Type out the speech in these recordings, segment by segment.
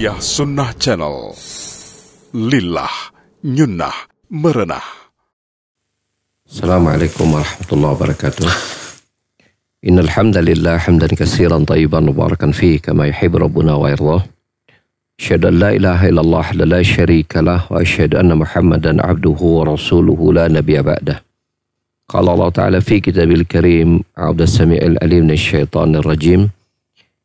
Ya Sunnah Channel. Lillah Nyunnah Merenah. Assalamualaikum warahmatullahi wabarakatuh. Innal hamdalillah hamdan katsiran tayyiban mubarakan fihi kama yuhibbu rabbuna wa yardah. Asyhadu an la ilaha illallah la syarika lah wa asyhadu anna Muhammadan abduhu wa rasuluhu la nabiyya ba'dah. Qala Allah Ta'ala fi kitabil karim, 'abda samii'il alim minasy syaithanir rajim.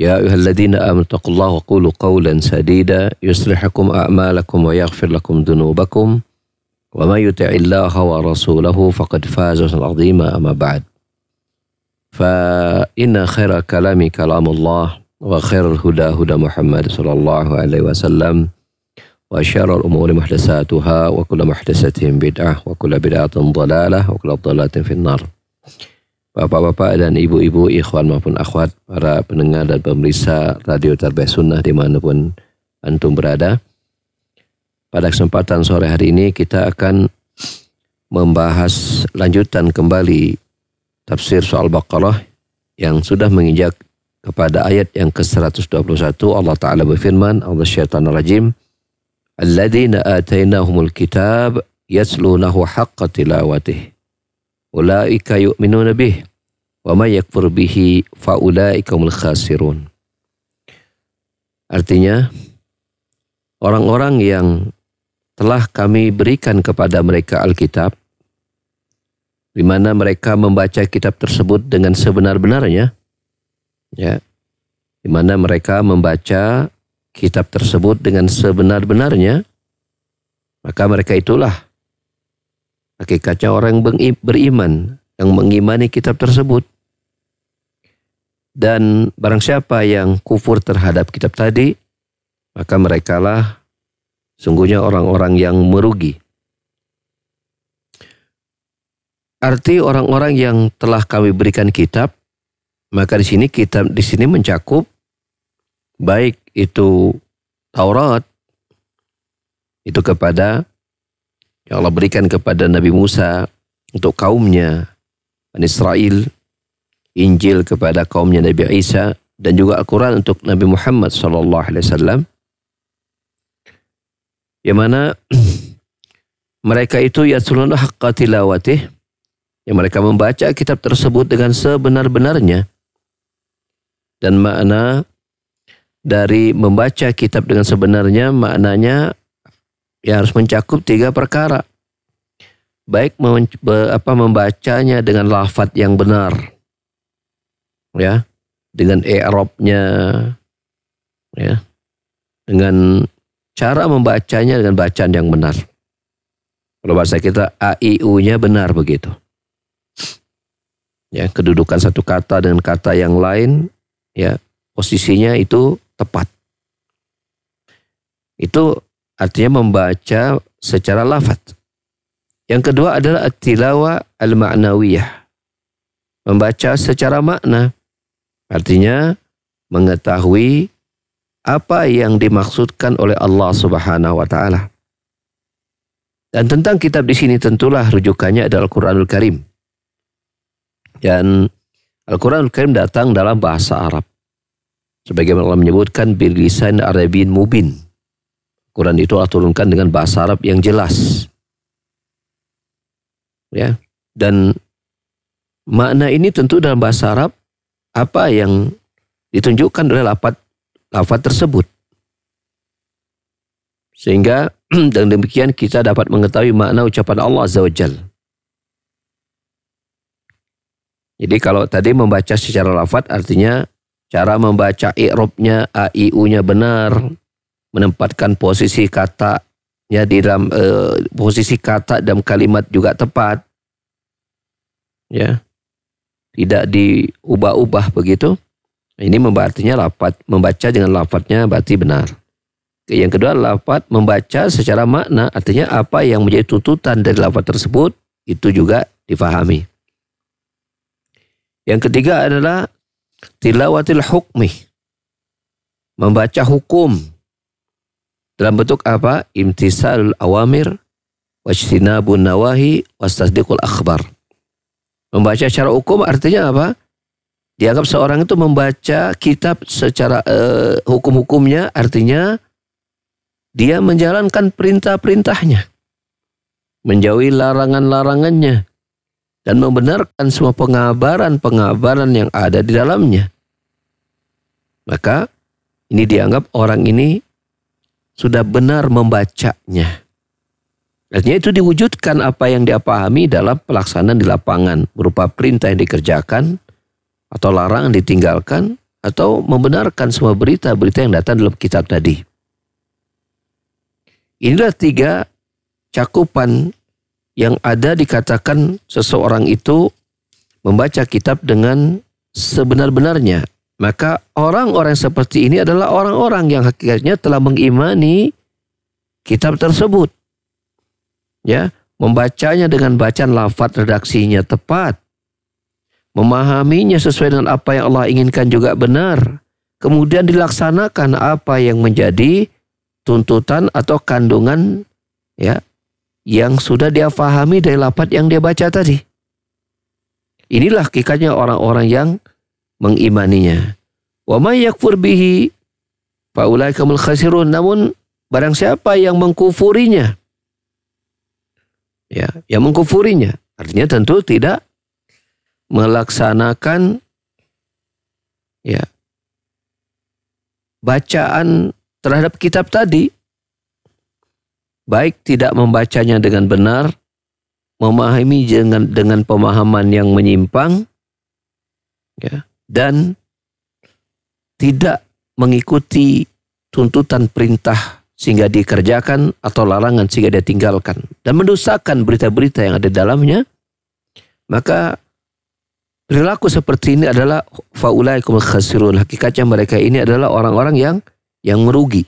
يا أيها الذين آمنوا اتقوا الله وقولوا قولا سديدا يصلحكم أعمالكم ويغفر لكم ذنوبكم ومن يطع الله ورسوله فقد فاز عظيما أما بعد فإن خير كلام كلام الله وخير الهدى هدى محمد صلى الله عليه وسلم وشر الأمور محدثاتها وكل محدثة بدعة وكل بدعة ضلالة وكل ضلالة في النار Bapak-bapak dan ibu-ibu, ikhwan maupun akhwat, para pendengar dan pemirsa Radio Tarbiyah Sunnah dimanapun Antum berada. Pada kesempatan sore hari ini kita akan membahas lanjutan kembali tafsir soal Baqarah yang sudah menginjak kepada ayat yang ke-121 Allah Ta'ala berfirman Allah syaitan rajim Alladzina atainahumul kitab yaslunahu haqqa tilawatih Ulaika yu'minuna bih wa may yakfur bihi fa ulaika humul khasirun. Artinya orang-orang yang telah kami berikan kepada mereka Alkitab di mana mereka membaca kitab tersebut dengan sebenar-benarnya ya di mana mereka membaca kitab tersebut dengan sebenar-benarnya maka mereka itulah hakikatnya orang yang beriman yang mengimani kitab tersebut dan barang siapa yang kufur terhadap kitab tadi maka merekalah sungguhnya orang-orang yang merugi arti orang-orang yang telah kami berikan kitab maka di sini kitab di sini mencakup baik itu Taurat itu kepada yang Allah berikan kepada Nabi Musa untuk kaumnya Bani Israel, Injil kepada kaumnya Nabi Isa dan juga Al-Quran untuk Nabi Muhammad Sallallahu Alaihi Wasallam. Yang mana mereka itu yasulun ya haqqa tilawatih yang mereka membaca kitab tersebut dengan sebenar-benarnya dan makna dari membaca kitab dengan sebenarnya maknanya ya harus mencakup tiga perkara. Baik apa, membacanya dengan lafat yang benar. Ya, dengan i'rabnya ya. Dengan cara membacanya dengan bacaan yang benar. Kalau bahasa kita AIU-nya benar begitu. Ya, kedudukan satu kata dengan kata yang lain ya, posisinya itu tepat. Itu Artinya membaca secara lafat. Yang kedua adalah atilawa al-ma'nawiyah. Membaca secara makna. Artinya mengetahui apa yang dimaksudkan oleh Allah Subhanahu wa taala. Dan tentang kitab di sini tentulah rujukannya adalah Al-Qur'anul Karim. Dan Al-Qur'anul Karim datang dalam bahasa Arab. Sebagaimana Allah menyebutkan bil lisan Arabin mubin. Quran itu Allah turunkan dengan bahasa Arab yang jelas. Ya. Dan makna ini tentu dalam bahasa Arab apa yang ditunjukkan oleh lafaz lafaz tersebut. Sehingga dengan demikian kita dapat mengetahui makna ucapan Allah Azza wa Jal. Jadi kalau tadi membaca secara lafat artinya cara membaca i'robnya, a i u-nya benar, menempatkan posisi kata ya di dalam eh, posisi kata dalam kalimat juga tepat. Ya. Tidak diubah-ubah begitu. Ini membacanya lapat membaca dengan lapatnya berarti benar. Yang kedua lapat membaca secara makna artinya apa yang menjadi tuntutan dari lapat tersebut itu juga difahami. Yang ketiga adalah tilawatil hukmi. Membaca hukum dalam bentuk apa? Imtisalul awamir, wajtinabun nawahi, wastasdiqul akhbar. Membaca secara hukum artinya apa? Dianggap seorang itu membaca kitab secara uh, hukum-hukumnya artinya dia menjalankan perintah-perintahnya. Menjauhi larangan-larangannya. Dan membenarkan semua pengabaran-pengabaran yang ada di dalamnya. Maka ini dianggap orang ini sudah benar membacanya. Artinya itu diwujudkan apa yang dia pahami dalam pelaksanaan di lapangan berupa perintah yang dikerjakan atau larangan ditinggalkan atau membenarkan semua berita-berita yang datang dalam kitab tadi. Inilah tiga cakupan yang ada dikatakan seseorang itu membaca kitab dengan sebenar-benarnya maka orang-orang seperti ini adalah orang-orang yang hakikatnya telah mengimani kitab tersebut. Ya, membacanya dengan bacaan lafaz redaksinya tepat. Memahaminya sesuai dengan apa yang Allah inginkan juga benar. Kemudian dilaksanakan apa yang menjadi tuntutan atau kandungan ya yang sudah dia pahami dari lapat yang dia baca tadi. Inilah kikanya orang-orang yang mengimaninya. Wa may yakfur bihi faulaikumul khasirun. Namun barang siapa yang mengkufurinya ya, yang mengkufurinya artinya tentu tidak melaksanakan ya bacaan terhadap kitab tadi baik tidak membacanya dengan benar memahami dengan dengan pemahaman yang menyimpang ya dan tidak mengikuti tuntutan perintah sehingga dikerjakan atau larangan sehingga dia tinggalkan dan mendosakan berita-berita yang ada dalamnya maka perilaku seperti ini adalah faulaikum khasirun hakikatnya mereka ini adalah orang-orang yang yang merugi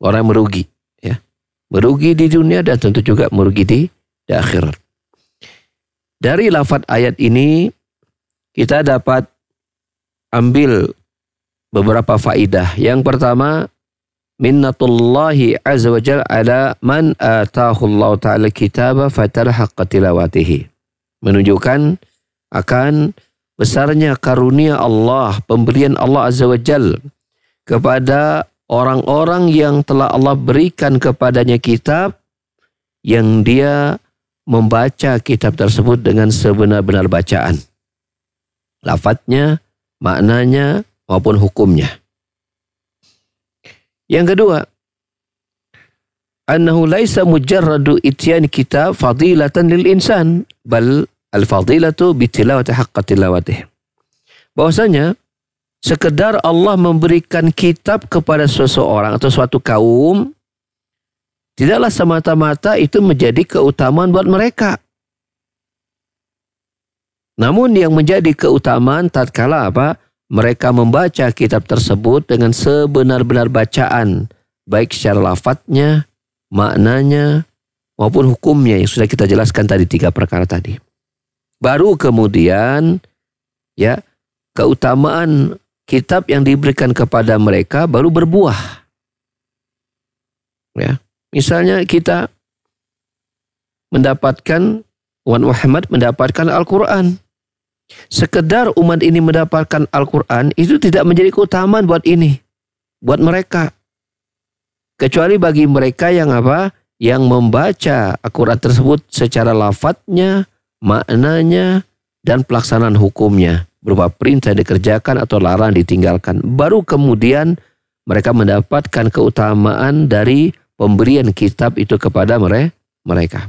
orang yang merugi ya merugi di dunia dan tentu juga merugi di, di akhirat dari lafaz ayat ini kita dapat ambil beberapa faidah. Yang pertama, minnatullahi azza wa jalla ala man atahu Allah ta'ala kitaba fatalhaqqa tilawatihi. Menunjukkan akan besarnya karunia Allah, pemberian Allah azza wa jalla kepada orang-orang yang telah Allah berikan kepadanya kitab yang dia membaca kitab tersebut dengan sebenar-benar bacaan. Lafadznya, maknanya, maupun hukumnya. Yang kedua, annahu laisa mujarradu ityan kita fadilatan lil insan bal al fadilatu bitilawati haqqa tilawatih bahwasanya sekedar Allah memberikan kitab kepada seseorang atau suatu kaum tidaklah semata-mata itu menjadi keutamaan buat mereka namun yang menjadi keutamaan tatkala apa? Mereka membaca kitab tersebut dengan sebenar-benar bacaan, baik secara lafadznya, maknanya, maupun hukumnya yang sudah kita jelaskan tadi tiga perkara tadi. Baru kemudian ya keutamaan kitab yang diberikan kepada mereka baru berbuah. Ya, misalnya kita mendapatkan Wan Muhammad mendapatkan Al-Qur'an. Sekedar umat ini mendapatkan Al-Quran itu tidak menjadi keutamaan buat ini. Buat mereka. Kecuali bagi mereka yang apa? Yang membaca Al-Quran tersebut secara lafadznya, maknanya, dan pelaksanaan hukumnya. Berupa perintah dikerjakan atau larangan ditinggalkan. Baru kemudian mereka mendapatkan keutamaan dari pemberian kitab itu kepada mereka.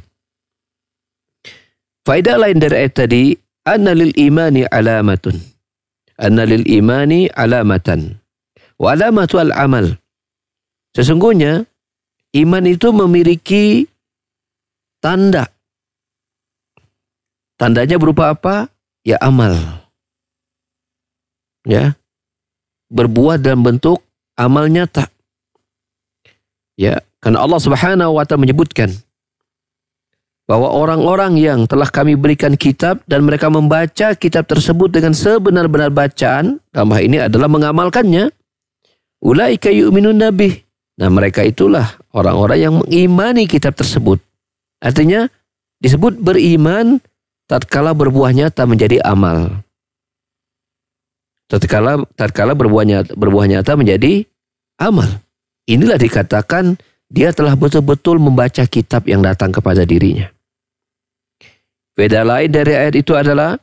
Faedah lain dari ayat tadi, anna lil imani alamatun. Anna lil imani alamatan. Wa alamatu al amal. Sesungguhnya iman itu memiliki tanda. Tandanya berupa apa? Ya amal. Ya. Berbuah dalam bentuk amal nyata. Ya, karena Allah Subhanahu wa taala menyebutkan bahwa orang-orang yang telah kami berikan kitab dan mereka membaca kitab tersebut dengan sebenar-benar bacaan, nama ini adalah mengamalkannya. Ulaika yu'minun nabi. Nah mereka itulah orang-orang yang mengimani kitab tersebut. Artinya disebut beriman tatkala berbuah nyata menjadi amal. Tatkala tatkala berbuah nyata, berbuah nyata menjadi amal. Inilah dikatakan dia telah betul-betul membaca kitab yang datang kepada dirinya. Beda lain dari ayat itu adalah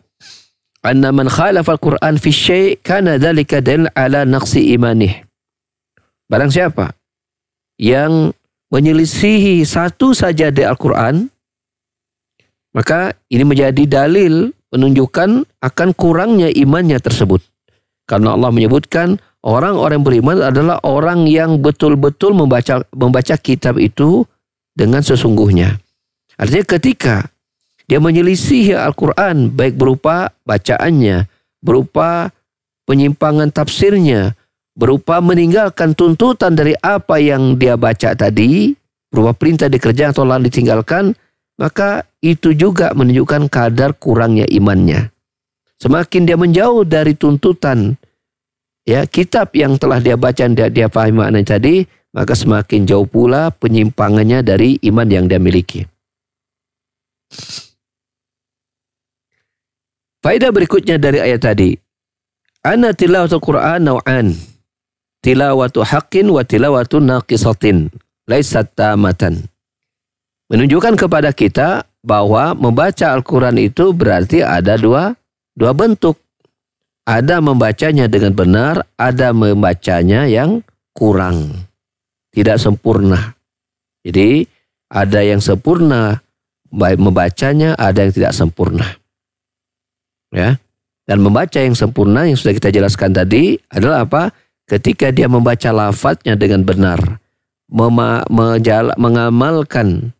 anna man khalafa al-Qur'an fi syai' kana dzalika dalil ala naqsi imanih. Barang siapa yang menyelisihi satu saja dari Al-Qur'an maka ini menjadi dalil menunjukkan akan kurangnya imannya tersebut. Karena Allah menyebutkan orang-orang beriman adalah orang yang betul-betul membaca membaca kitab itu dengan sesungguhnya. Artinya ketika dia menyelisihi Al-Quran baik berupa bacaannya, berupa penyimpangan tafsirnya, berupa meninggalkan tuntutan dari apa yang dia baca tadi, berupa perintah dikerjakan atau lalu ditinggalkan, maka itu juga menunjukkan kadar kurangnya imannya. Semakin dia menjauh dari tuntutan ya kitab yang telah dia baca dan dia, dia pahami makna tadi, maka semakin jauh pula penyimpangannya dari iman yang dia miliki. Faedah berikutnya dari ayat tadi. Ana tilawatul Qur'an naw'an. Tilawatu haqqin wa tilawatu naqisatin. Laisat tamatan. Menunjukkan kepada kita bahwa membaca Al-Quran itu berarti ada dua, dua bentuk. Ada membacanya dengan benar, ada membacanya yang kurang. Tidak sempurna. Jadi ada yang sempurna membacanya, ada yang tidak sempurna ya dan membaca yang sempurna yang sudah kita jelaskan tadi adalah apa ketika dia membaca lafadznya dengan benar mema, mejala, mengamalkan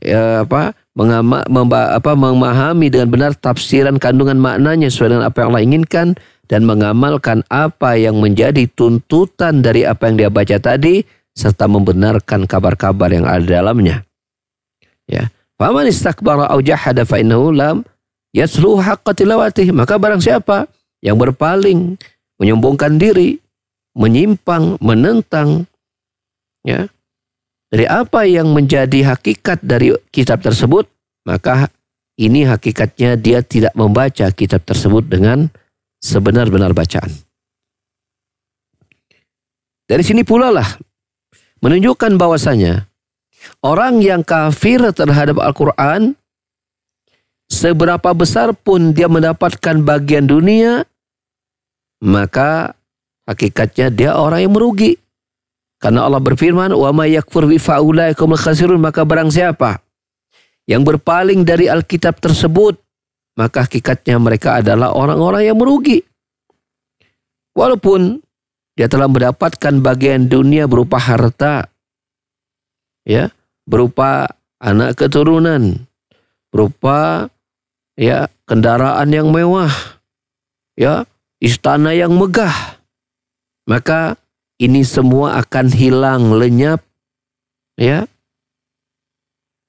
ya apa mengama, memba, apa memahami dengan benar tafsiran kandungan maknanya sesuai dengan apa yang Allah inginkan dan mengamalkan apa yang menjadi tuntutan dari apa yang dia baca tadi serta membenarkan kabar-kabar yang ada dalamnya ya faman istakbara au jahada fa seluruh haqqa Maka barang siapa yang berpaling, menyombongkan diri, menyimpang, menentang, ya, dari apa yang menjadi hakikat dari kitab tersebut, maka ini hakikatnya dia tidak membaca kitab tersebut dengan sebenar-benar bacaan. Dari sini pula lah menunjukkan bahwasanya orang yang kafir terhadap Al-Qur'an seberapa besar pun dia mendapatkan bagian dunia, maka hakikatnya dia orang yang merugi. Karena Allah berfirman, "Wa may yakfur bi faulaikumul khasirun," maka barang siapa yang berpaling dari Alkitab tersebut, maka hakikatnya mereka adalah orang-orang yang merugi. Walaupun dia telah mendapatkan bagian dunia berupa harta, ya, berupa anak keturunan, berupa ya kendaraan yang mewah, ya istana yang megah, maka ini semua akan hilang lenyap, ya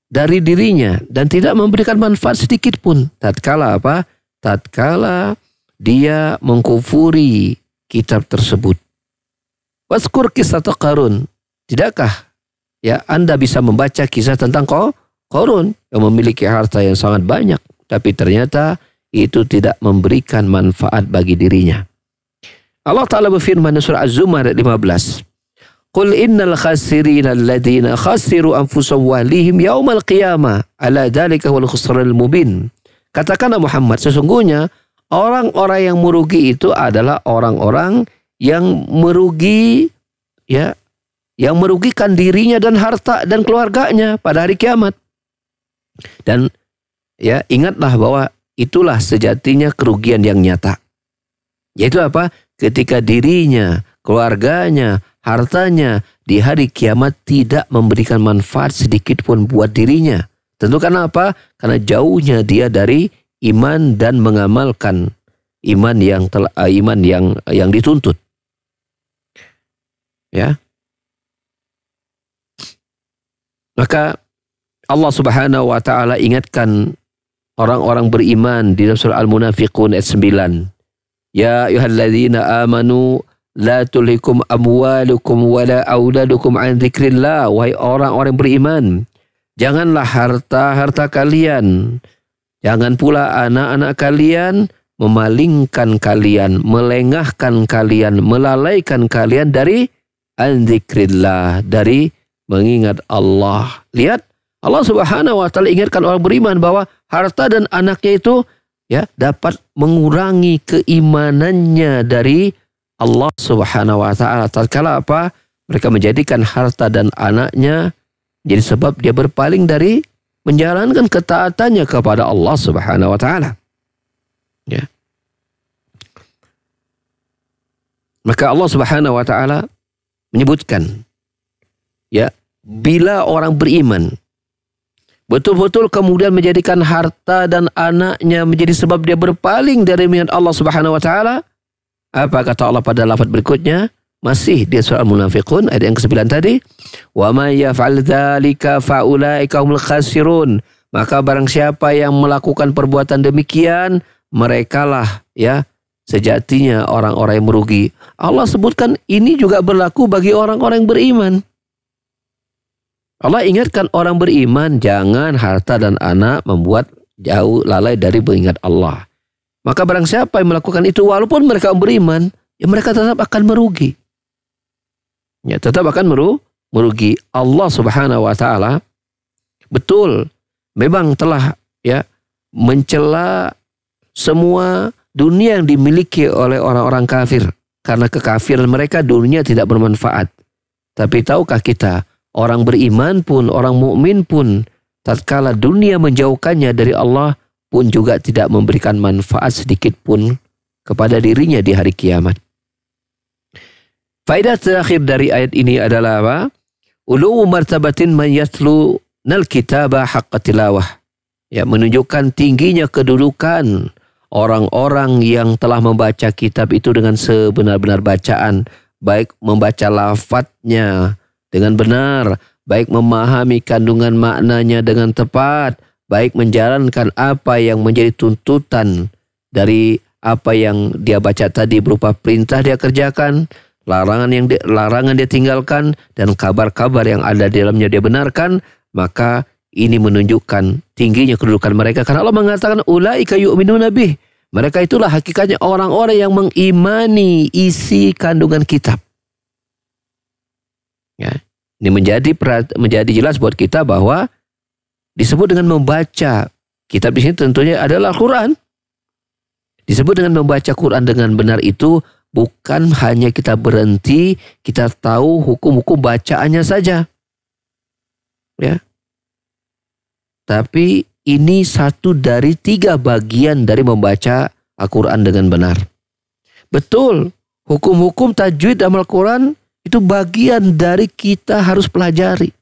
dari dirinya dan tidak memberikan manfaat sedikit pun. Tatkala apa? Tatkala dia mengkufuri kitab tersebut. Waskur kisah Qarun. Tidakkah ya Anda bisa membaca kisah tentang Qarun yang memiliki harta yang sangat banyak tapi ternyata itu tidak memberikan manfaat bagi dirinya. Allah Ta'ala berfirman dalam surah Az-Zumar 15. Qul innal khasirin alladhina khasiru anfusahum walihim yaumal qiyamah ala dalika wal khusral mubin. Katakanlah Muhammad, sesungguhnya orang-orang yang merugi itu adalah orang-orang yang merugi ya yang merugikan dirinya dan harta dan keluarganya pada hari kiamat. Dan ya ingatlah bahwa itulah sejatinya kerugian yang nyata. Yaitu apa? Ketika dirinya, keluarganya, hartanya di hari kiamat tidak memberikan manfaat sedikit pun buat dirinya. Tentu karena apa? Karena jauhnya dia dari iman dan mengamalkan iman yang telah, eh, iman yang yang dituntut. Ya. Maka Allah Subhanahu wa taala ingatkan orang-orang beriman di dalam surah Al-Munafiqun ayat 9. Ya ayyuhalladzina amanu la tulhikum amwalukum la auladukum an dzikrillah wahai orang-orang beriman janganlah harta-harta kalian jangan pula anak-anak kalian memalingkan kalian melengahkan kalian melalaikan kalian dari an dzikrillah dari mengingat Allah lihat Allah Subhanahu wa taala ingatkan orang beriman bahwa harta dan anaknya itu ya dapat mengurangi keimanannya dari Allah Subhanahu wa taala. Tatkala apa? Mereka menjadikan harta dan anaknya jadi sebab dia berpaling dari menjalankan ketaatannya kepada Allah Subhanahu wa taala. Ya. Maka Allah Subhanahu wa taala menyebutkan ya, bila orang beriman betul-betul kemudian menjadikan harta dan anaknya menjadi sebab dia berpaling dari minat Allah Subhanahu wa taala? Apa kata Allah pada lafaz berikutnya? Masih dia surah Al-Munafiqun ayat yang ke-9 tadi. Wa may yaf'al dzalika fa ulaika humul khasirun. Maka barang siapa yang melakukan perbuatan demikian, merekalah ya sejatinya orang-orang yang merugi. Allah sebutkan ini juga berlaku bagi orang-orang yang beriman. Allah ingatkan orang beriman jangan harta dan anak membuat jauh lalai dari mengingat Allah. Maka barang siapa yang melakukan itu walaupun mereka beriman, ya mereka tetap akan merugi. Ya, tetap akan meru merugi. Allah Subhanahu wa taala betul memang telah ya mencela semua dunia yang dimiliki oleh orang-orang kafir karena kekafiran mereka dunia tidak bermanfaat. Tapi tahukah kita Orang beriman pun, orang mukmin pun, tatkala dunia menjauhkannya dari Allah pun juga tidak memberikan manfaat sedikit pun kepada dirinya di hari kiamat. Faedah terakhir dari ayat ini adalah apa? Ulu martabatin man yatlu nal kitaba haqqa tilawah. Ya, menunjukkan tingginya kedudukan orang-orang yang telah membaca kitab itu dengan sebenar-benar bacaan. Baik membaca lafadznya, dengan benar, baik memahami kandungan maknanya dengan tepat, baik menjalankan apa yang menjadi tuntutan dari apa yang dia baca tadi berupa perintah dia kerjakan, larangan yang dia, larangan dia tinggalkan dan kabar-kabar yang ada di dalamnya dia benarkan, maka ini menunjukkan tingginya kedudukan mereka karena Allah mengatakan ulaika yu'minu nabi. Mereka itulah hakikatnya orang-orang yang mengimani isi kandungan kitab. Ya. Ini menjadi menjadi jelas buat kita bahwa disebut dengan membaca. Kitab di sini tentunya adalah Quran. Disebut dengan membaca Quran dengan benar itu bukan hanya kita berhenti, kita tahu hukum-hukum bacaannya saja. Ya. Tapi ini satu dari tiga bagian dari membaca Al-Quran dengan benar. Betul, hukum-hukum tajwid dalam Al-Quran itu bagian dari kita harus pelajari.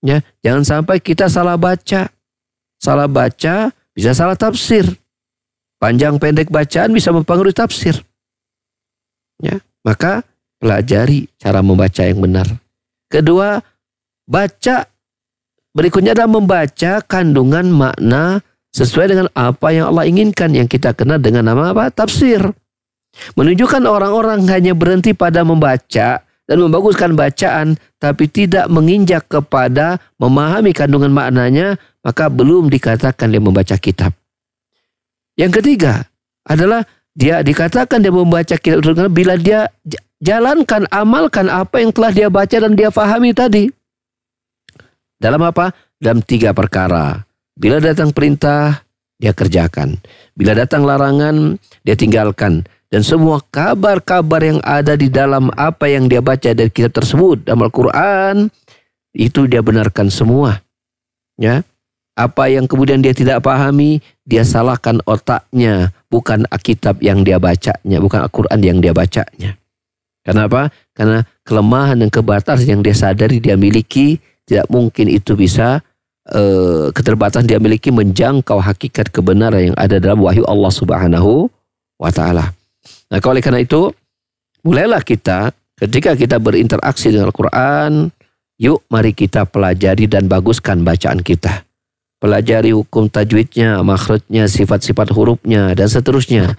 Ya, jangan sampai kita salah baca. Salah baca bisa salah tafsir. Panjang pendek bacaan bisa mempengaruhi tafsir. Ya, maka pelajari cara membaca yang benar. Kedua, baca berikutnya adalah membaca kandungan makna sesuai dengan apa yang Allah inginkan yang kita kenal dengan nama apa? tafsir. Menunjukkan orang-orang hanya berhenti pada membaca dan membaguskan bacaan, tapi tidak menginjak kepada memahami kandungan maknanya, maka belum dikatakan dia membaca kitab. Yang ketiga adalah dia dikatakan dia membaca kitab bila dia jalankan, amalkan apa yang telah dia baca dan dia pahami tadi. Dalam apa? Dalam tiga perkara. Bila datang perintah, dia kerjakan. Bila datang larangan, dia tinggalkan dan semua kabar-kabar yang ada di dalam apa yang dia baca dari kitab tersebut dalam Al-Qur'an itu dia benarkan semua. Ya. Apa yang kemudian dia tidak pahami, dia salahkan otaknya, bukan Alkitab yang dia bacanya, bukan Al-Qur'an yang dia bacanya. Karena Karena kelemahan dan kebatasan yang dia sadari dia miliki tidak mungkin itu bisa e, keterbatasan dia miliki menjangkau hakikat kebenaran yang ada dalam wahyu Allah Subhanahu wa taala. Nah, oleh karena itu, mulailah kita ketika kita berinteraksi dengan Al-Quran, yuk mari kita pelajari dan baguskan bacaan kita. Pelajari hukum tajwidnya, makhrajnya, sifat-sifat hurufnya, dan seterusnya.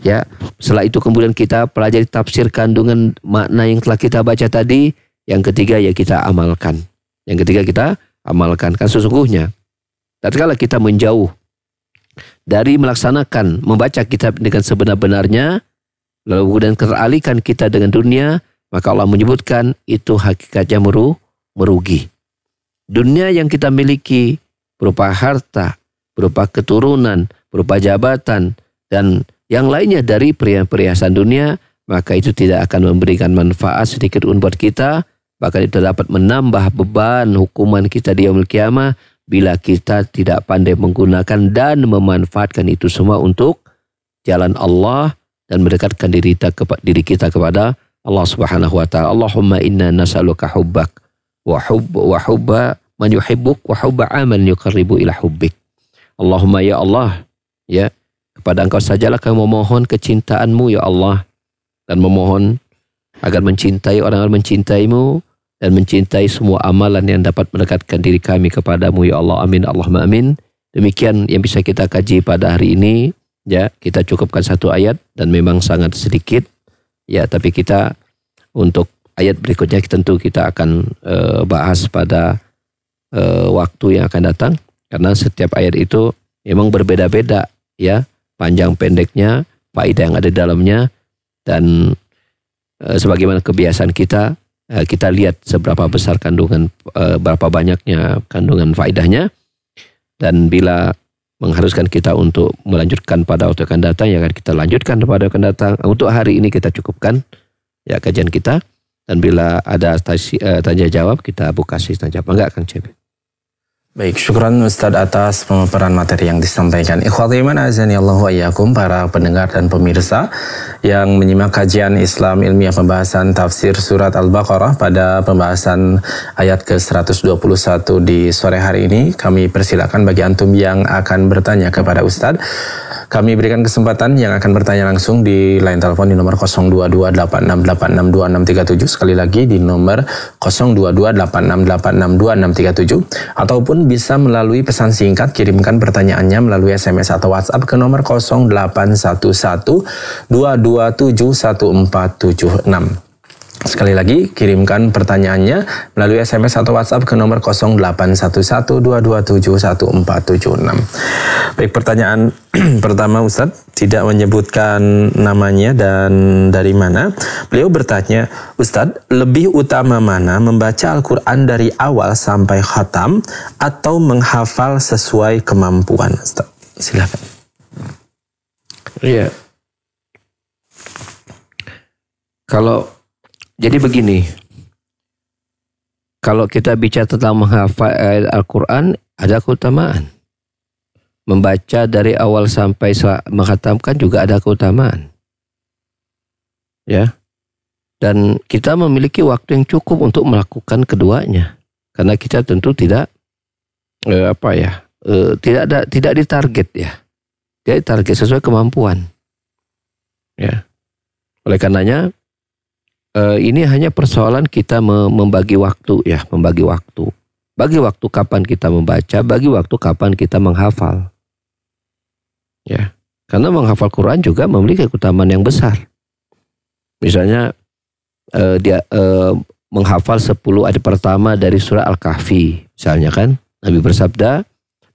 Ya, setelah itu kemudian kita pelajari tafsir kandungan makna yang telah kita baca tadi. Yang ketiga ya kita amalkan. Yang ketiga kita amalkan. Kan sesungguhnya, tatkala kita menjauh dari melaksanakan membaca kitab dengan sebenar-benarnya lalu kemudian teralihkan kita dengan dunia maka Allah menyebutkan itu hakikatnya meru merugi dunia yang kita miliki berupa harta berupa keturunan berupa jabatan dan yang lainnya dari perhiasan dunia maka itu tidak akan memberikan manfaat sedikit pun buat kita bahkan itu dapat menambah beban hukuman kita di yaumul kiamah bila kita tidak pandai menggunakan dan memanfaatkan itu semua untuk jalan Allah dan mendekatkan diri kita, kepa, diri kita kepada Allah Subhanahu wa taala. Allahumma inna nas'aluka hubbak wa hubb wa hubba man yuhibbuk wa hubba aman yuqarribu ila hubbik. Allahumma ya Allah, ya kepada Engkau sajalah kami memohon kecintaanmu ya Allah dan memohon agar mencintai orang-orang mencintaimu dan mencintai semua amalan yang dapat mendekatkan diri kami kepadamu ya Allah amin Allahumma amin demikian yang bisa kita kaji pada hari ini ya kita cukupkan satu ayat dan memang sangat sedikit ya tapi kita untuk ayat berikutnya tentu kita akan uh, bahas pada uh, waktu yang akan datang karena setiap ayat itu memang berbeda-beda ya panjang pendeknya faedah yang ada di dalamnya dan e, sebagaimana kebiasaan kita Eh, kita lihat seberapa besar kandungan eh, berapa banyaknya kandungan faedahnya dan bila mengharuskan kita untuk melanjutkan pada waktu akan datang ya akan kita lanjutkan pada akan datang untuk hari ini kita cukupkan ya kajian kita dan bila ada eh, tanya jawab kita buka sesi tanya jawab enggak Kang Cebet Baik, syukuran Ustadz atas pemaparan materi yang disampaikan. Ikhwati iman azani Allah wa iyakum, para pendengar dan pemirsa yang menyimak kajian Islam ilmiah pembahasan tafsir surat Al-Baqarah pada pembahasan ayat ke-121 di sore hari ini. Kami persilakan bagi antum yang akan bertanya kepada Ustadz. Kami berikan kesempatan yang akan bertanya langsung di line telepon di nomor 02286862637 sekali lagi di nomor 02286862637 ataupun bisa melalui pesan singkat kirimkan pertanyaannya melalui SMS atau WhatsApp ke nomor 0811 Sekali lagi, kirimkan pertanyaannya melalui SMS atau WhatsApp ke nomor 081122714766. Baik, pertanyaan pertama Ustadz tidak menyebutkan namanya dan dari mana. Beliau bertanya, Ustadz, lebih utama mana membaca Al-Quran dari awal sampai khatam atau menghafal sesuai kemampuan? Ustadz, silakan. Iya. Kalau jadi begini, kalau kita bicara tentang menghafal Al-Quran, ada keutamaan. Membaca dari awal sampai menghatamkan juga ada keutamaan. Ya. Dan kita memiliki waktu yang cukup untuk melakukan keduanya. Karena kita tentu tidak eh, apa ya? Eh, tidak ada tidak ditarget ya. tidak target sesuai kemampuan. Ya. Oleh karenanya Eh, ini hanya persoalan kita membagi waktu ya, membagi waktu. Bagi waktu kapan kita membaca, bagi waktu kapan kita menghafal. Ya, karena menghafal Quran juga memiliki keutamaan yang besar. Misalnya uh, dia uh, menghafal 10 ayat pertama dari surah Al-Kahfi, misalnya kan. Nabi bersabda,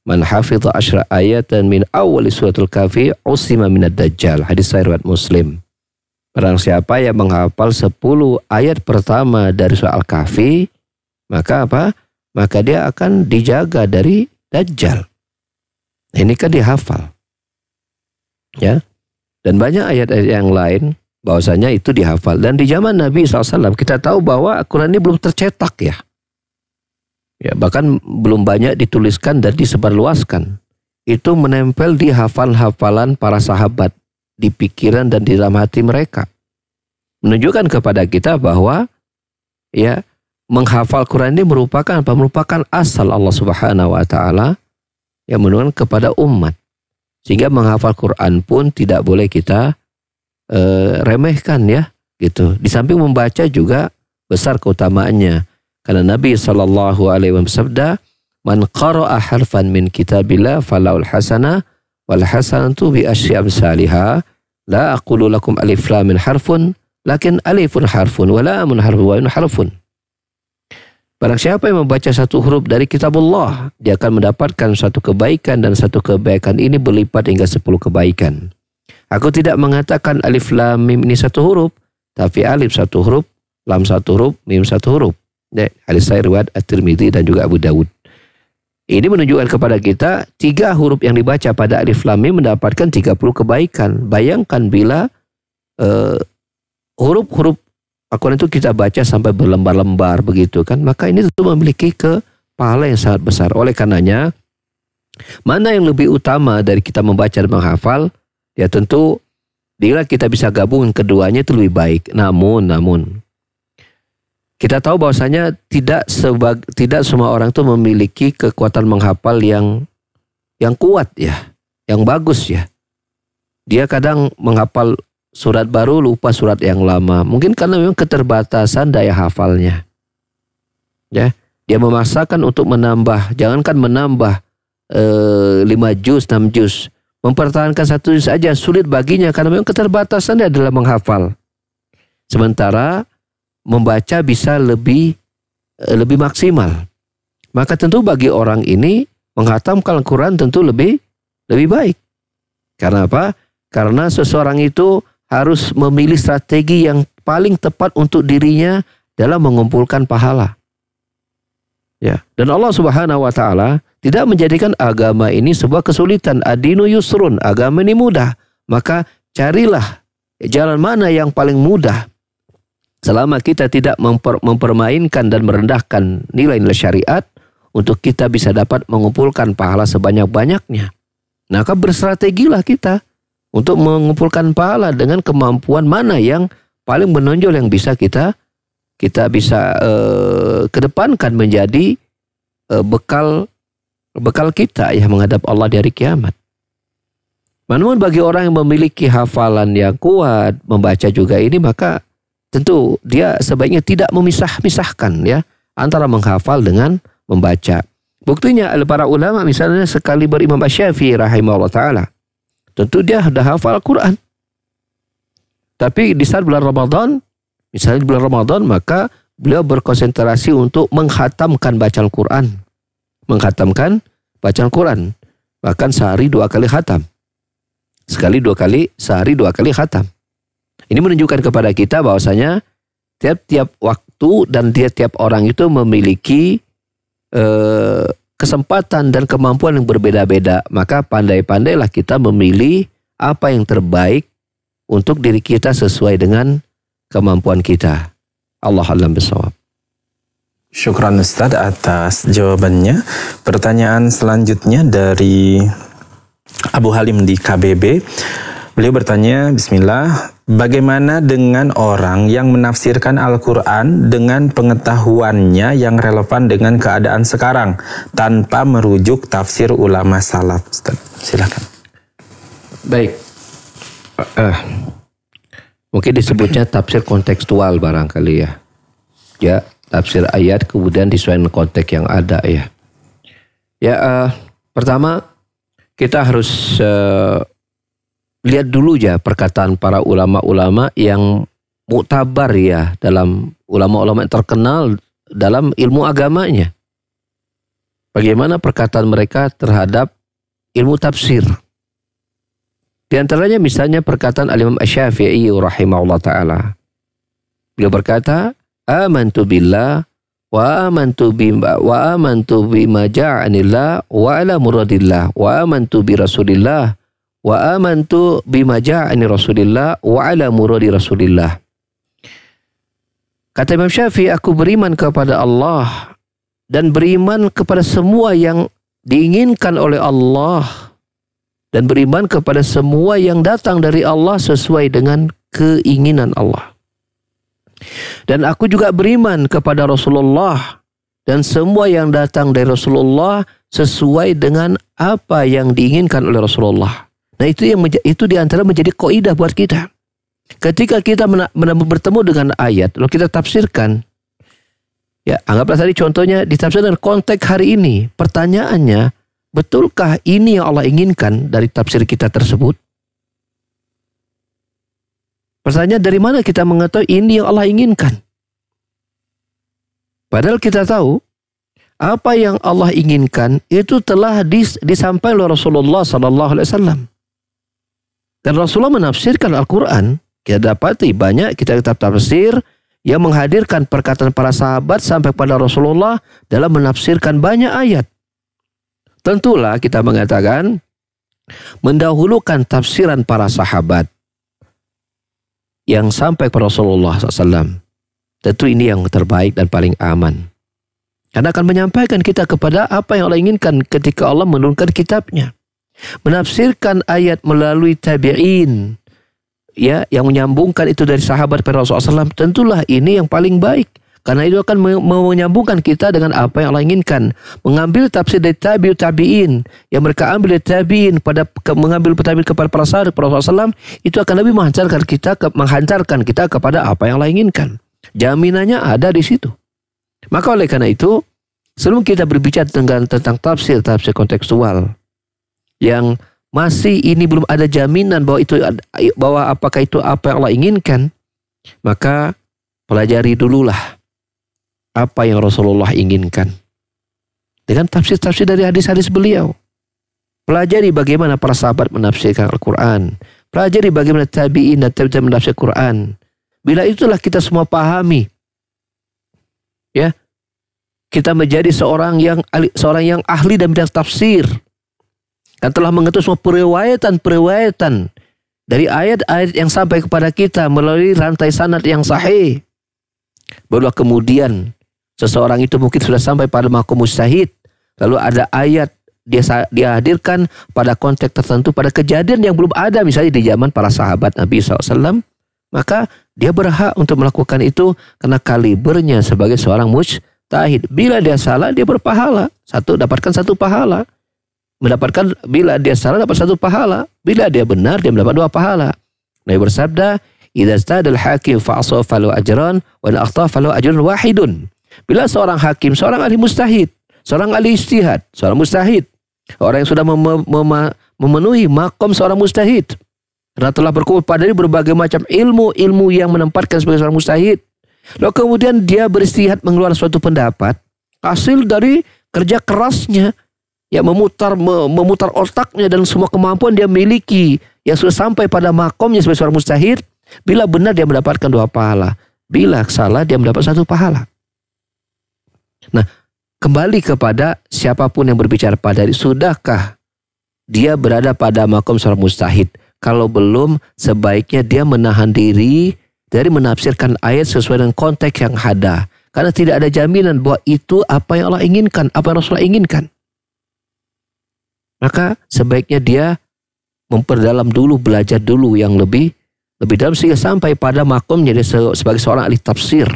Man hafidha asyra ayatan min awal suratul kahfi usima minad dajjal. Hadis riwayat Muslim. Barang siapa yang menghafal 10 ayat pertama dari soal kahfi maka apa? Maka dia akan dijaga dari dajjal. Ini kan dihafal. Ya. Dan banyak ayat-ayat yang lain bahwasanya itu dihafal. Dan di zaman Nabi SAW kita tahu bahwa Quran ini belum tercetak ya. Ya, bahkan belum banyak dituliskan dan disebarluaskan. Itu menempel di hafal-hafalan para sahabat di pikiran dan di dalam hati mereka. Menunjukkan kepada kita bahwa ya menghafal Quran ini merupakan apa? Merupakan asal Allah Subhanahu wa taala yang menunjukkan kepada umat. Sehingga menghafal Quran pun tidak boleh kita e, remehkan ya, gitu. Di samping membaca juga besar keutamaannya. Karena Nabi Shallallahu alaihi wasallam "Man qara'a harfan min kitabillah falaul hasanah wal hasanatu bi asyam salihah La aqulu lakum alif lam harfun, lakin alifun harfun wa lamun harfun wa harfun. Barang siapa yang membaca satu huruf dari kitabullah, dia akan mendapatkan satu kebaikan dan satu kebaikan ini berlipat hingga sepuluh kebaikan. Aku tidak mengatakan alif lam mim ini satu huruf, tapi alif satu huruf, lam satu huruf, mim satu huruf. Hadis saya riwayat At-Tirmidzi dan juga Abu Dawud. Ini menunjukkan kepada kita tiga huruf yang dibaca pada alif lam mim mendapatkan 30 kebaikan. Bayangkan bila eh, huruf-huruf uh, al itu kita baca sampai berlembar-lembar begitu kan. Maka ini tentu memiliki kepala yang sangat besar. Oleh karenanya, mana yang lebih utama dari kita membaca dan menghafal? Ya tentu, bila kita bisa gabungkan keduanya itu lebih baik. Namun, namun, kita tahu bahwasanya tidak sebag, tidak semua orang tuh memiliki kekuatan menghafal yang yang kuat ya, yang bagus ya. Dia kadang menghafal surat baru lupa surat yang lama. Mungkin karena memang keterbatasan daya hafalnya. Ya, dia memaksakan untuk menambah, jangankan menambah eh, 5 juz, 6 juz. Mempertahankan satu juz saja sulit baginya karena memang keterbatasan dia dalam menghafal. Sementara membaca bisa lebih eh, lebih maksimal. Maka tentu bagi orang ini menghatamkan Al-Quran tentu lebih lebih baik. Karena apa? Karena seseorang itu harus memilih strategi yang paling tepat untuk dirinya dalam mengumpulkan pahala. Ya, dan Allah Subhanahu wa taala tidak menjadikan agama ini sebuah kesulitan. Adinu yusrun, agama ini mudah. Maka carilah jalan mana yang paling mudah Selama kita tidak memper, mempermainkan dan merendahkan nilai-nilai syariat, untuk kita bisa dapat mengumpulkan pahala sebanyak-banyaknya. Nah, maka berstrategilah kita untuk mengumpulkan pahala dengan kemampuan mana yang paling menonjol yang bisa kita kita bisa eh, kedepankan menjadi eh, bekal bekal kita ya menghadap Allah dari kiamat. Namun bagi orang yang memiliki hafalan yang kuat, membaca juga ini maka tentu dia sebaiknya tidak memisah-misahkan ya antara menghafal dengan membaca. Buktinya para ulama misalnya sekali berimam Asy-Syafi'i rahimahullah taala. Tentu dia sudah hafal Quran. Tapi di saat bulan Ramadan, misalnya bulan Ramadan maka beliau berkonsentrasi untuk menghatamkan bacaan Quran. Menghatamkan bacaan Quran. Bahkan sehari dua kali khatam. Sekali dua kali, sehari dua kali khatam. Ini menunjukkan kepada kita bahwasanya tiap-tiap waktu dan tiap-tiap orang itu memiliki eh, kesempatan dan kemampuan yang berbeda-beda. Maka pandai-pandailah kita memilih apa yang terbaik untuk diri kita sesuai dengan kemampuan kita. Allah alam bisawab. Syukran Ustaz atas jawabannya. Pertanyaan selanjutnya dari Abu Halim di KBB. Beliau bertanya, Bismillah, Bagaimana dengan orang yang menafsirkan Al-Quran dengan pengetahuannya yang relevan dengan keadaan sekarang tanpa merujuk tafsir ulama salaf? silakan. Baik. Uh, mungkin disebutnya tafsir kontekstual barangkali ya. Ya, tafsir ayat kemudian disesuaikan konteks yang ada ya. Ya, uh, pertama kita harus uh, lihat dulu ya perkataan para ulama-ulama yang muktabar ya dalam ulama-ulama yang terkenal dalam ilmu agamanya. Bagaimana perkataan mereka terhadap ilmu tafsir. Di antaranya misalnya perkataan Al-Imam Asy-Syafi'i rahimahullah ta'ala. Beliau berkata, Amantu billah wa amantu bima wa amantu bima ja'anillah wa ala muradillah wa amantu bi rasulillah wa amantu bima ja'ani Rasulillah wa ala muradi Rasulillah. Kata Imam Syafi'i, aku beriman kepada Allah dan beriman kepada semua yang diinginkan oleh Allah dan beriman kepada semua yang datang dari Allah sesuai dengan keinginan Allah. Dan aku juga beriman kepada Rasulullah dan semua yang datang dari Rasulullah sesuai dengan apa yang diinginkan oleh Rasulullah. Nah itu yang itu diantara menjadi koidah buat kita. Ketika kita bertemu dengan ayat, lalu kita tafsirkan. Ya, anggaplah tadi contohnya ditafsirkan konteks hari ini. Pertanyaannya, betulkah ini yang Allah inginkan dari tafsir kita tersebut? Pertanyaan dari mana kita mengetahui ini yang Allah inginkan? Padahal kita tahu apa yang Allah inginkan itu telah disampaikan oleh Rasulullah Sallallahu Alaihi Wasallam. Dan Rasulullah menafsirkan Al-Quran. Kita dapati banyak kita kitab tafsir yang menghadirkan perkataan para sahabat sampai pada Rasulullah dalam menafsirkan banyak ayat. Tentulah kita mengatakan mendahulukan tafsiran para sahabat yang sampai kepada Rasulullah SAW. Tentu ini yang terbaik dan paling aman. Karena akan menyampaikan kita kepada apa yang Allah inginkan ketika Allah menurunkan kitabnya menafsirkan ayat melalui tabi'in ya yang menyambungkan itu dari sahabat kepada Rasulullah SAW tentulah ini yang paling baik karena itu akan menyambungkan kita dengan apa yang Allah inginkan mengambil tafsir dari tabiut tabi'in yang mereka ambil dari tabi'in pada mengambil tabi'in kepada para sahabat Rasulullah SAW itu akan lebih menghancurkan kita ke, kita kepada apa yang Allah inginkan jaminannya ada di situ maka oleh karena itu sebelum kita berbicara tentang tentang tafsir tafsir kontekstual yang masih ini belum ada jaminan bahwa itu bahwa apakah itu apa yang Allah inginkan, maka pelajari dululah apa yang Rasulullah inginkan. Dengan tafsir-tafsir dari hadis-hadis beliau. Pelajari bagaimana para sahabat menafsirkan Al-Quran. Pelajari bagaimana tabi'in dan tabi'in menafsirkan Al-Quran. Bila itulah kita semua pahami. Ya, kita menjadi seorang yang seorang yang ahli dan bidang tafsir dan telah mengetuk semua periwayatan-periwayatan dari ayat-ayat yang sampai kepada kita melalui rantai sanad yang sahih. Barulah kemudian seseorang itu mungkin sudah sampai pada makom mustahid. Lalu ada ayat dia dihadirkan pada konteks tertentu pada kejadian yang belum ada misalnya di zaman para sahabat Nabi SAW maka dia berhak untuk melakukan itu karena kalibernya sebagai seorang mujtahid bila dia salah dia berpahala satu dapatkan satu pahala mendapatkan bila dia salah dapat satu pahala, bila dia benar dia mendapat dua pahala. Nabi bersabda, "Idza stadal hakim fa'asa ajran wa akhta falu ajrun wahidun." Bila seorang hakim, seorang ahli mustahid, seorang ahli istihad, seorang mustahid, orang yang sudah mem mem memenuhi makom seorang mustahid, karena telah berkumpul padanya berbagai macam ilmu, ilmu yang menempatkan sebagai seorang mustahid. Lalu kemudian dia beristihad mengeluarkan suatu pendapat, hasil dari kerja kerasnya, ya memutar memutar otaknya dan semua kemampuan dia miliki yang sudah sampai pada makomnya sebagai seorang mustahid bila benar dia mendapatkan dua pahala bila salah dia mendapat satu pahala nah kembali kepada siapapun yang berbicara pada hari sudahkah dia berada pada makom seorang mustahid kalau belum sebaiknya dia menahan diri dari menafsirkan ayat sesuai dengan konteks yang ada karena tidak ada jaminan bahwa itu apa yang Allah inginkan apa yang Rasulullah inginkan maka sebaiknya dia memperdalam dulu, belajar dulu yang lebih lebih dalam sehingga sampai pada makom jadi sebagai seorang ahli tafsir.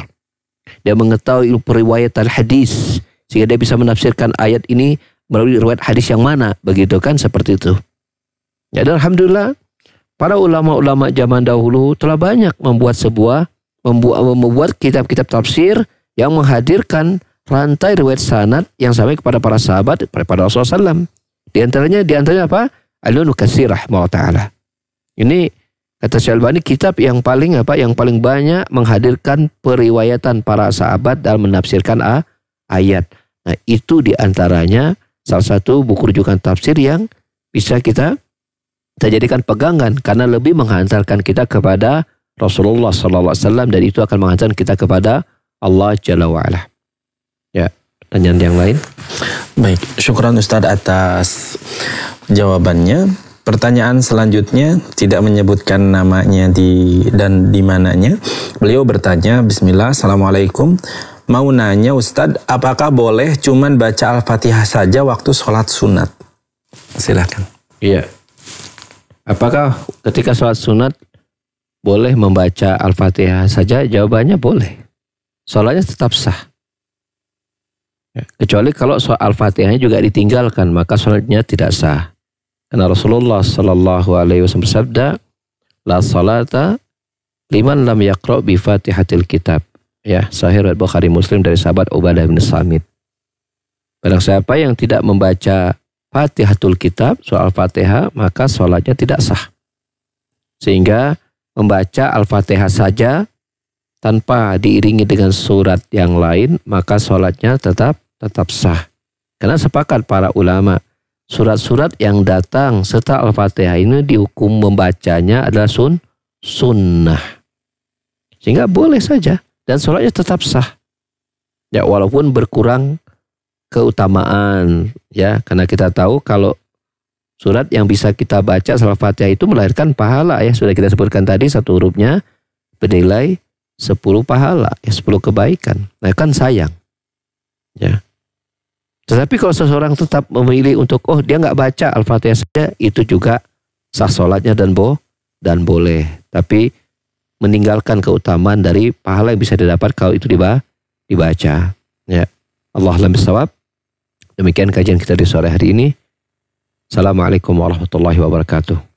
Dia mengetahui ilmu periwayatan hadis sehingga dia bisa menafsirkan ayat ini melalui riwayat hadis yang mana, begitu kan seperti itu. Ya dan alhamdulillah para ulama-ulama zaman dahulu telah banyak membuat sebuah membuat membuat kitab-kitab tafsir yang menghadirkan rantai riwayat sanad yang sampai kepada para sahabat kepada Rasulullah SAW. Di antaranya di antaranya apa? Alun Kasirah taala. Ini kata Syalbani kitab yang paling apa? Yang paling banyak menghadirkan periwayatan para sahabat dalam menafsirkan a, ayat. Nah, itu di antaranya salah satu buku rujukan tafsir yang bisa kita terjadikan jadikan pegangan karena lebih menghantarkan kita kepada Rasulullah sallallahu alaihi wasallam dan itu akan menghantarkan kita kepada Allah jalla wa pertanyaan yang lain. Baik, syukuran Ustadz atas jawabannya. Pertanyaan selanjutnya tidak menyebutkan namanya di dan di mananya. Beliau bertanya, Bismillah, Assalamualaikum. Mau nanya Ustadz, apakah boleh cuman baca Al-Fatihah saja waktu sholat sunat? Silahkan. Iya. Apakah ketika sholat sunat boleh membaca Al-Fatihah saja? Jawabannya boleh. Sholatnya tetap sah. Ya. Kecuali kalau soal Al-Fatihahnya juga ditinggalkan, maka sholatnya tidak sah. Karena Rasulullah Shallallahu Alaihi Wasallam bersabda, la salata liman lam yakro bi fatihatil kitab. Ya, Sahih al Bukhari Muslim dari sahabat Ubadah bin Samit. Barang siapa yang tidak membaca Fatihatul Kitab, soal Fatihah, maka sholatnya tidak sah. Sehingga membaca Al-Fatihah saja tanpa diiringi dengan surat yang lain, maka sholatnya tetap tetap sah. Karena sepakat para ulama, surat-surat yang datang setelah Al-Fatihah ini dihukum membacanya adalah sun sunnah. Sehingga boleh saja dan sholatnya tetap sah. Ya walaupun berkurang keutamaan ya karena kita tahu kalau surat yang bisa kita baca setelah Fatihah itu melahirkan pahala ya sudah kita sebutkan tadi satu hurufnya bernilai 10 pahala ya 10 kebaikan. Nah kan sayang. Ya. Tetapi kalau seseorang tetap memilih untuk oh dia nggak baca Al-Fatihah saja itu juga sah solatnya dan bo dan boleh. Tapi meninggalkan keutamaan dari pahala yang bisa didapat kalau itu dibaca. Ya. Allah lebih bisawab. Demikian kajian kita di sore hari ini. Assalamualaikum warahmatullahi wabarakatuh.